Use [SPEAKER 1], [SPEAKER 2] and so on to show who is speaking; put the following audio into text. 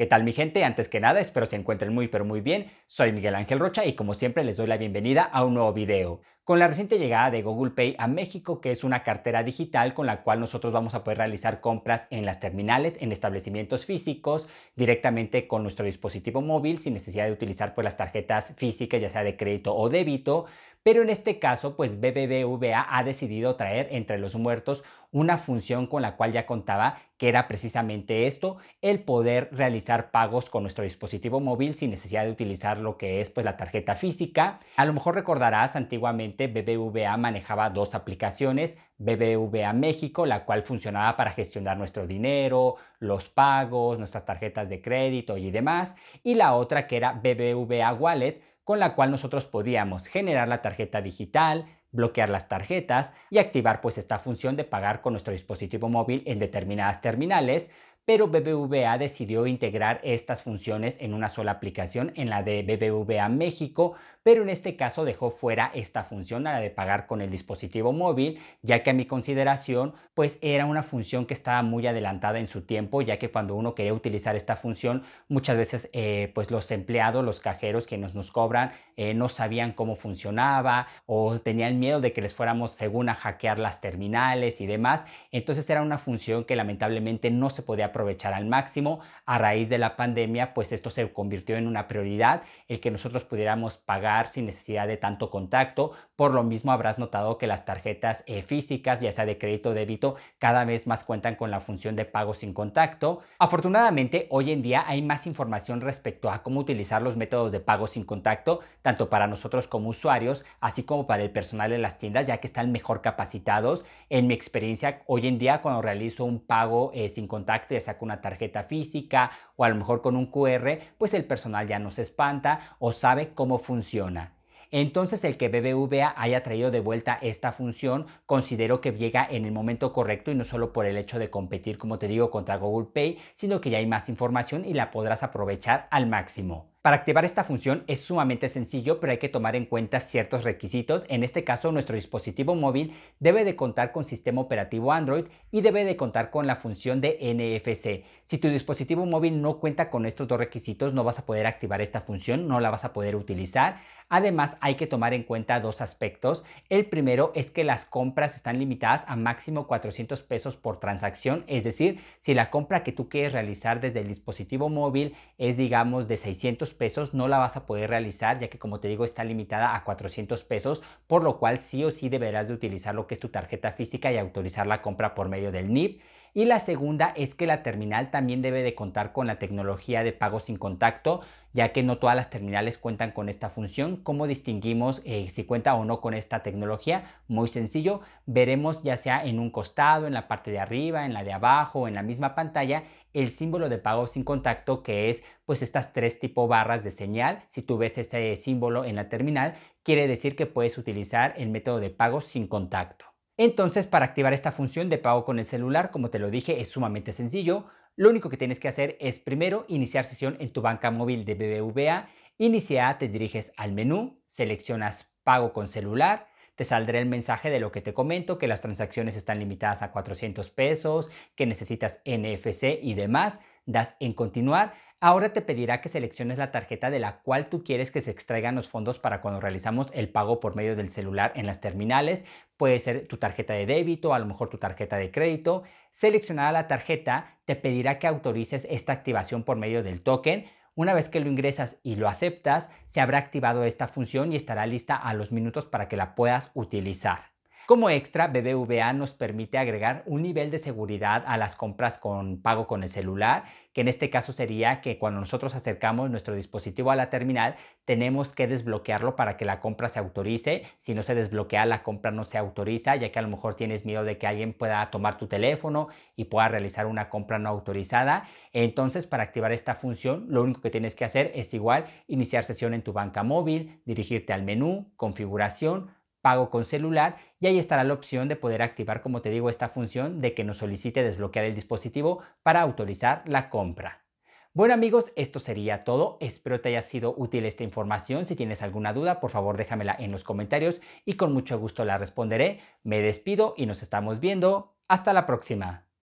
[SPEAKER 1] ¿Qué tal mi gente? Antes que nada espero se encuentren muy pero muy bien. Soy Miguel Ángel Rocha y como siempre les doy la bienvenida a un nuevo video. Con la reciente llegada de Google Pay a México, que es una cartera digital con la cual nosotros vamos a poder realizar compras en las terminales, en establecimientos físicos, directamente con nuestro dispositivo móvil, sin necesidad de utilizar pues, las tarjetas físicas, ya sea de crédito o débito. Pero en este caso, pues BBVA ha decidido traer entre los muertos una función con la cual ya contaba, que era precisamente esto, el poder realizar pagos con nuestro dispositivo móvil sin necesidad de utilizar lo que es pues la tarjeta física. A lo mejor recordarás antiguamente BBVA manejaba dos aplicaciones, BBVA México, la cual funcionaba para gestionar nuestro dinero, los pagos, nuestras tarjetas de crédito y demás, y la otra que era BBVA Wallet, con la cual nosotros podíamos generar la tarjeta digital, bloquear las tarjetas y activar pues esta función de pagar con nuestro dispositivo móvil en determinadas terminales, pero BBVA decidió integrar estas funciones en una sola aplicación en la de BBVA México, pero en este caso dejó fuera esta función, la de pagar con el dispositivo móvil, ya que a mi consideración pues era una función que estaba muy adelantada en su tiempo, ya que cuando uno quería utilizar esta función muchas veces eh, pues los empleados, los cajeros que nos, nos cobran eh, no sabían cómo funcionaba o tenían miedo de que les fuéramos según a hackear las terminales y demás, entonces era una función que lamentablemente no se podía aprovechar al máximo, a raíz de la pandemia pues esto se convirtió en una prioridad, el que nosotros pudiéramos pagar sin necesidad de tanto contacto. Por lo mismo habrás notado que las tarjetas eh, físicas, ya sea de crédito o débito, cada vez más cuentan con la función de pago sin contacto. Afortunadamente, hoy en día hay más información respecto a cómo utilizar los métodos de pago sin contacto, tanto para nosotros como usuarios, así como para el personal de las tiendas, ya que están mejor capacitados. En mi experiencia, hoy en día cuando realizo un pago eh, sin contacto, ya sea con una tarjeta física o a lo mejor con un QR, pues el personal ya no se espanta o sabe cómo funciona entonces el que BBVA haya traído de vuelta esta función considero que llega en el momento correcto y no solo por el hecho de competir, como te digo, contra Google Pay, sino que ya hay más información y la podrás aprovechar al máximo. Para activar esta función es sumamente sencillo, pero hay que tomar en cuenta ciertos requisitos. En este caso, nuestro dispositivo móvil debe de contar con sistema operativo Android y debe de contar con la función de NFC. Si tu dispositivo móvil no cuenta con estos dos requisitos, no vas a poder activar esta función, no la vas a poder utilizar. Además, hay que tomar en cuenta dos aspectos. El primero es que las compras están limitadas a máximo 400 pesos por transacción, es decir, si la compra que tú quieres realizar desde el dispositivo móvil es digamos de 600 pesos no la vas a poder realizar ya que como te digo está limitada a 400 pesos, por lo cual sí o sí deberás de utilizar lo que es tu tarjeta física y autorizar la compra por medio del NIP. Y la segunda es que la terminal también debe de contar con la tecnología de pago sin contacto, ya que no todas las terminales cuentan con esta función. ¿Cómo distinguimos eh, si cuenta o no con esta tecnología? Muy sencillo, veremos ya sea en un costado, en la parte de arriba, en la de abajo, en la misma pantalla, el símbolo de pago sin contacto que es pues estas tres tipo barras de señal. Si tú ves ese símbolo en la terminal, quiere decir que puedes utilizar el método de pago sin contacto. Entonces, para activar esta función de pago con el celular, como te lo dije, es sumamente sencillo. Lo único que tienes que hacer es primero iniciar sesión en tu banca móvil de BBVA. Iniciada, te diriges al menú, seleccionas pago con celular, te saldrá el mensaje de lo que te comento, que las transacciones están limitadas a 400 pesos, que necesitas NFC y demás das en continuar, ahora te pedirá que selecciones la tarjeta de la cual tú quieres que se extraigan los fondos para cuando realizamos el pago por medio del celular en las terminales. Puede ser tu tarjeta de débito, a lo mejor tu tarjeta de crédito. Seleccionada la tarjeta, te pedirá que autorices esta activación por medio del token. Una vez que lo ingresas y lo aceptas, se habrá activado esta función y estará lista a los minutos para que la puedas utilizar. Como extra, BBVA nos permite agregar un nivel de seguridad a las compras con pago con el celular, que en este caso sería que cuando nosotros acercamos nuestro dispositivo a la terminal, tenemos que desbloquearlo para que la compra se autorice. Si no se desbloquea, la compra no se autoriza, ya que a lo mejor tienes miedo de que alguien pueda tomar tu teléfono y pueda realizar una compra no autorizada. Entonces, para activar esta función, lo único que tienes que hacer es igual iniciar sesión en tu banca móvil, dirigirte al menú, configuración, pago con celular y ahí estará la opción de poder activar, como te digo, esta función de que nos solicite desbloquear el dispositivo para autorizar la compra. Bueno amigos, esto sería todo. Espero te haya sido útil esta información. Si tienes alguna duda, por favor déjamela en los comentarios y con mucho gusto la responderé. Me despido y nos estamos viendo. Hasta la próxima.